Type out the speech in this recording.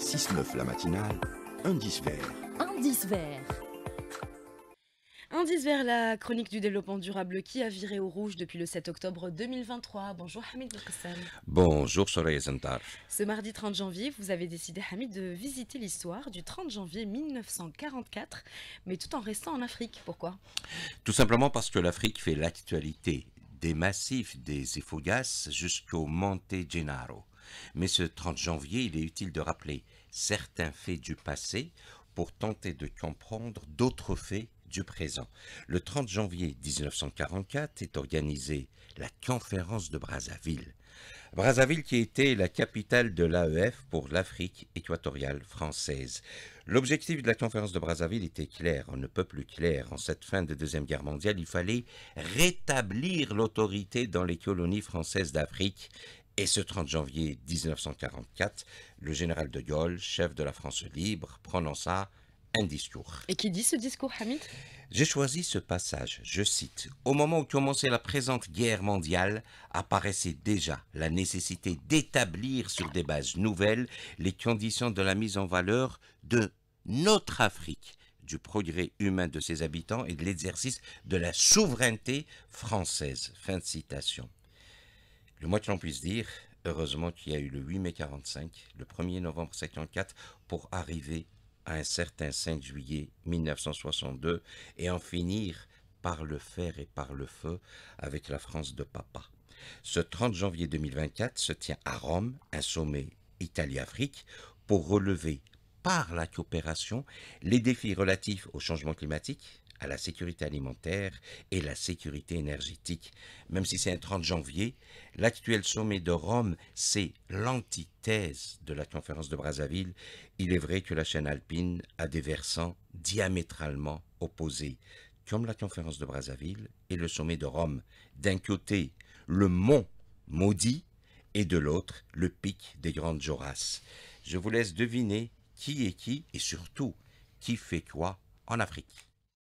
6-9 la matinale, indice vert. Indice vert. Indice Vert, la chronique du développement durable qui a viré au rouge depuis le 7 octobre 2023. Bonjour Hamid Belkissam. Bonjour Soraya Zentar. Ce mardi 30 janvier, vous avez décidé Hamid de visiter l'histoire du 30 janvier 1944, mais tout en restant en Afrique. Pourquoi Tout simplement parce que l'Afrique fait l'actualité des massifs des Efogas jusqu'au Monte Gennaro. Mais ce 30 janvier, il est utile de rappeler certains faits du passé pour tenter de comprendre d'autres faits du présent. Le 30 janvier 1944 est organisée la conférence de Brazzaville. Brazzaville qui était la capitale de l'AEF pour l'Afrique équatoriale française. L'objectif de la conférence de Brazzaville était clair, on ne peut plus clair. En cette fin de Deuxième Guerre mondiale, il fallait rétablir l'autorité dans les colonies françaises d'Afrique et ce 30 janvier 1944, le général de Gaulle, chef de la France libre, prononça un discours. Et qui dit ce discours, Hamid J'ai choisi ce passage, je cite, Au moment où commençait la présente guerre mondiale, apparaissait déjà la nécessité d'établir sur des bases nouvelles les conditions de la mise en valeur de notre Afrique, du progrès humain de ses habitants et de l'exercice de la souveraineté française. Fin de citation. Le moins que l'on puisse dire, heureusement qu'il y a eu le 8 mai 45, le 1er novembre 54, pour arriver à un certain 5 juillet 1962 et en finir par le fer et par le feu avec la France de papa. Ce 30 janvier 2024 se tient à Rome un sommet Italie-Afrique pour relever par la coopération les défis relatifs au changement climatique, à la sécurité alimentaire et la sécurité énergétique. Même si c'est un 30 janvier, l'actuel sommet de Rome, c'est l'antithèse de la conférence de Brazzaville. Il est vrai que la chaîne alpine a des versants diamétralement opposés, comme la conférence de Brazzaville et le sommet de Rome. D'un côté, le mont maudit et de l'autre, le pic des grandes Jorasses. Je vous laisse deviner qui est qui et surtout qui fait quoi en Afrique.